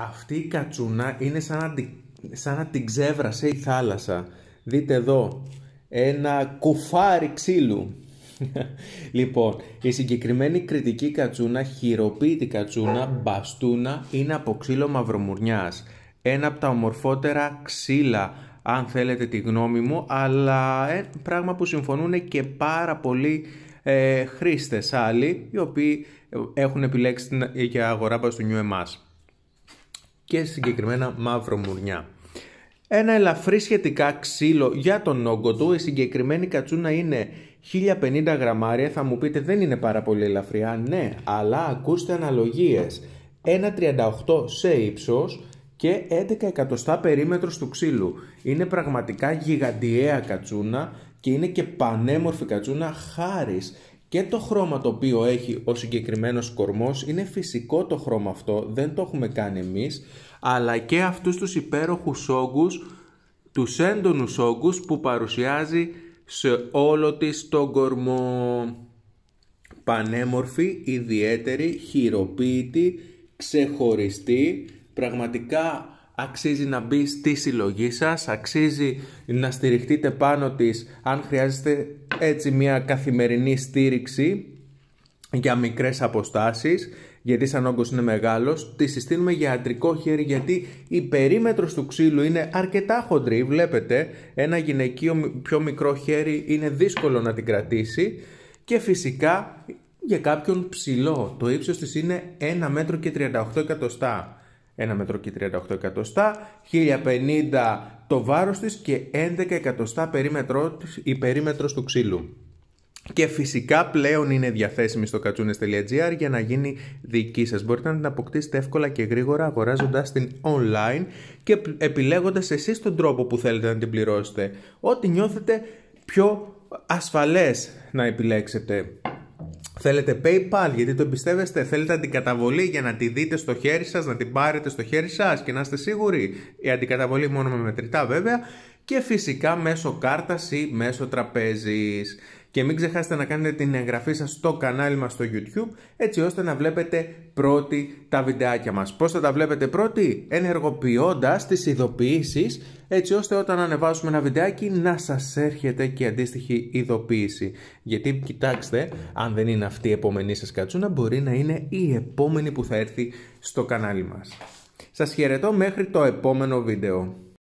Αυτή η κατσούνα είναι σαν να, την, σαν ξέβρασε η θάλασσα. Δείτε εδώ, ένα κουφάρι ξύλου. λοιπόν, η συγκεκριμένη κριτική κατσούνα, χειροποίητη κατσούνα, μπαστούνα, είναι από ξύλο μαυρομουρνιάς. Ένα από τα ομορφότερα ξύλα, αν θέλετε τη γνώμη μου, αλλά ε, πράγμα που συμφωνούν και πάρα πολλοί ε, χρήστες άλλοι, οι οποίοι ε, έχουν επιλέξει για αγορά μπαστούνιου εμάς και συγκεκριμένα μαύρο μουρνιά. Ένα ελαφρύ σχετικά ξύλο για τον όγκο του, η συγκεκριμένη κατσούνα είναι 1050 γραμμάρια, θα μου πείτε δεν είναι πάρα πολύ ελαφριά, ναι, αλλά ακούστε αναλογίες, 1,38 σε ύψος και 11 εκατοστά περίμετρος του ξύλου. Είναι πραγματικά γιγαντιαία κατσούνα και είναι και πανέμορφη κατσούνα χάρης και το χρώμα το οποίο έχει ο συγκεκριμένος κορμός είναι φυσικό το χρώμα αυτό, δεν το έχουμε κάνει εμείς, αλλά και αυτούς τους υπέροχους όγκους, τους έντονους όγκους που παρουσιάζει σε όλο της τον κορμό. Πανέμορφη, ιδιαίτερη, χειροποίητη, ξεχωριστή, πραγματικά αξίζει να μπει στη συλλογή σας, αξίζει να στηριχτείτε πάνω της αν χρειάζεστε έτσι μια καθημερινή στήριξη για μικρές αποστάσεις γιατί σαν όγκος είναι μεγάλος, τη συστήνουμε για αντρικό χέρι γιατί η περίμετρος του ξύλου είναι αρκετά χοντρή, βλέπετε, ένα γυναικείο πιο μικρό χέρι είναι δύσκολο να την κρατήσει και φυσικά για κάποιον ψηλό, το ύψος της είναι 1 μέτρο και 38 εκατοστά. 1 μέτρο και 38 εκατοστά, 1050 το βάρος της και 11 εκατοστά περίμετρο, η περίμετρος του ξύλου. Και φυσικά πλέον είναι διαθέσιμη στο κατσούνες.gr για να γίνει δική σας. Μπορείτε να την αποκτήσετε εύκολα και γρήγορα αγοράζοντας την online και επιλέγοντας εσείς τον τρόπο που θέλετε να την πληρώσετε. Ό,τι νιώθετε πιο ασφαλές να επιλέξετε. Θέλετε PayPal γιατί το εμπιστεύεστε. Θέλετε αντικαταβολή για να τη δείτε στο χέρι σας, να την πάρετε στο χέρι σας και να είστε σίγουροι. Η αντικαταβολή μόνο με μετρητά βέβαια και φυσικά μέσω κάρτας ή μέσω τραπέζης. Και μην ξεχάσετε να κάνετε την εγγραφή σας στο κανάλι μας στο YouTube έτσι ώστε να βλέπετε πρώτοι τα βιντεάκια μας. Πώς θα τα βλέπετε πρώτοι? Ενεργοποιώντας τις ειδοποιήσεις έτσι ώστε όταν ανεβάσουμε ένα βιντεάκι να σας έρχεται και αντίστοιχη ειδοποίηση. Γιατί κοιτάξτε, αν δεν είναι αυτή η επόμενή σας κατσούνα μπορεί να είναι η επόμενη που θα έρθει στο κανάλι μας. Σας χαιρετώ μέχρι το επόμενο βίντεο.